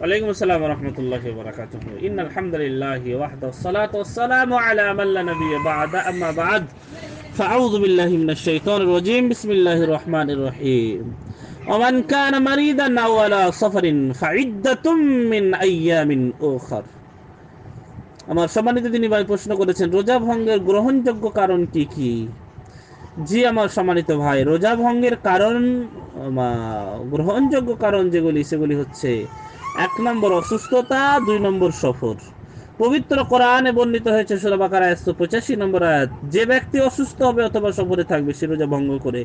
ওয়ালাইকুম আসসালাম রহমতুল্লাহ ইন আলহামদুলিল্লাহ فأعوذ بالله من الشيطان الرجيم بسم الله الرحمن الرحيم ومن كان مريضا أو على سفر فعدة من أيام أخر আমার সম্মানিত তিনি ভাই প্রশ্ন করেছেন রোজা ভঙ্গের গ্রহণযোগ্য কারণ কি কি জি আমার সম্মানিত ভাই রোজা ভঙ্গের কারণ গ্রহণযোগ্য কারণ যেগুলি সেগুলি হচ্ছে এক নম্বর অসুস্থতা দুই নম্বর সফর পবিত্র কোরআনে বর্ণিত হয়েছে সুরাবাকার একশো পঁচাশি নম্বর আয়াত যে ব্যক্তি অসুস্থ হবে অথবা সফরে থাকবে সে রোজা ভঙ্গ করে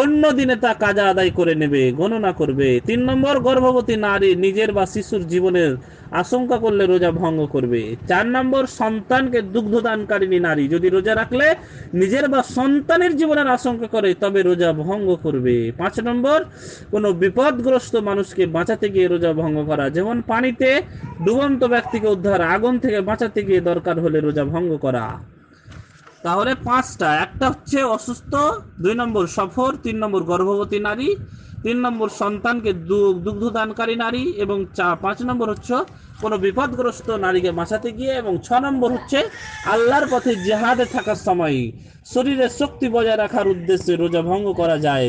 অন্য দিনে তা কাজা আদায় করে নেবে গণনা করবে তিন নম্বর গর্ভবতী নারী নিজের বা শিশুর জীবনের আশঙ্কা করলে রোজা ভঙ্গ করবে চার নম্বর সন্তানকে দুগ্ধদানকারিনী নারী যদি রোজা রাখলে নিজের বা সন্তানের জীবনের আশঙ্কা করে তবে রোজা ভঙ্গ করবে পাঁচ নম্বর কোনো বিপদগ্রস্ত মানুষকে বাঁচাতে গিয়ে রোজা ভঙ্গ করা যেমন পানিতে ডুবন্ত ব্যক্তিকে উদ্ধার আগুন গুণ থেকে বাঁচাতে গিয়ে দরকার হলে রোজা ভঙ্গ করা তাহলে পাঁচটা একটা হচ্ছে অসুস্থ দুই নম্বর সফর তিন নম্বর গর্ভবতী নারী তিন নম্বর সন্তানকে দুগ্ধদানকারী নারী এবং চা পাঁচ নম্বর হচ্ছে কোনো বিপদগ্রস্ত নারীকে বাঁচাতে গিয়ে এবং ছ নম্বর হচ্ছে আল্লাহর পথে জেহাদে থাকার সময় শরীরে শক্তি বজায় রাখার উদ্দেশ্যে রোজা ভঙ্গ করা যায়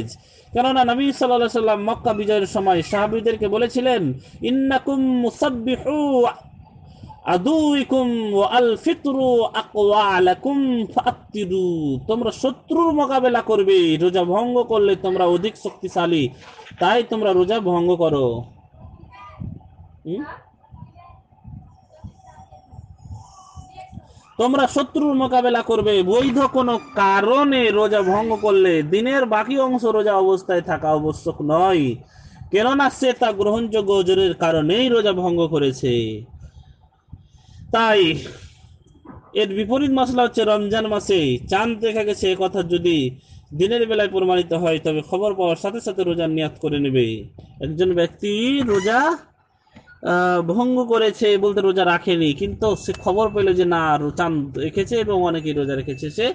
কেননা নবী সাল্লাহ সাল্লাম মক্কা বিজয়ের সময় সাহাবিদেরকে বলেছিলেন ইন্নাকুম মুসাব্বিহু তোমরা শত্রুর মোকাবেলা করবে রোজা ভঙ্গ করলে তোমরা অধিক শক্তিশালী তাই তোমরা রোজা ভঙ্গ করো তোমরা শত্রুর মোকাবেলা করবে বৈধ কোনো কারণে রোজা ভঙ্গ করলে দিনের বাকি অংশ রোজা অবস্থায় থাকা আবশ্যক নয় কেননা সে তা গ্রহণযোগ্য ওজনের কারণেই রোজা ভঙ্গ করেছে তাই এর বিপরীত মশলা হচ্ছে রমজান মাসে চাঁদ দেখা গেছে কথা যদি দিনের বেলায় প্রমাণিত হয় তবে খবর পাওয়ার সাথে সাথে রোজা নিয়াত করে নেবে একজন ব্যক্তি রোজা ভঙ্গ করেছে বলতে রোজা রাখেনি কিন্তু সে খবর পেল যে না চাঁদ রেখেছে এবং অনেকেই রোজা রেখেছে সে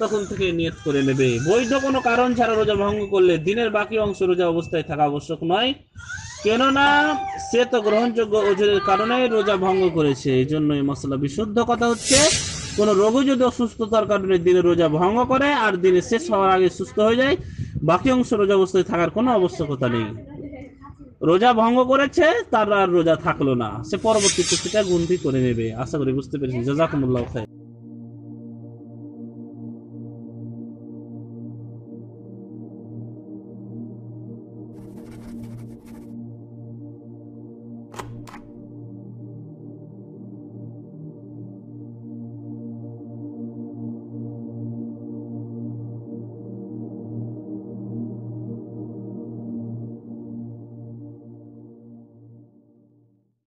তখন থেকে নিয়ত করে নেবে বৈধ কোনো কারণ ছাড়া রোজা ভঙ্গ করলে দিনের বাকি অংশ রোজা অবস্থায় থাকা আবশ্যক নয় কেননা সে তো গ্রহণযোগ্য ওজনের কারণে রোজা ভঙ্গ করেছে এই জন্য এই মশলা বিশুদ্ধ কথা হচ্ছে কোনো রোগ যদি অসুস্থতার কারণে দিনে রোজা ভঙ্গ করে আর দিনে শেষ হওয়ার আগে সুস্থ হয়ে যায় বাকি অংশ রোজা অবস্থায় থাকার কোনো আবশ্যকতা নেই রোজা ভঙ্গ করেছে তার আর রোজা থাকলো না সে পরবর্তীতে সেটা গুনতি করে নেবে আশা করি বুঝতে পেরেছি জাজাকুমুল্লাহ খাই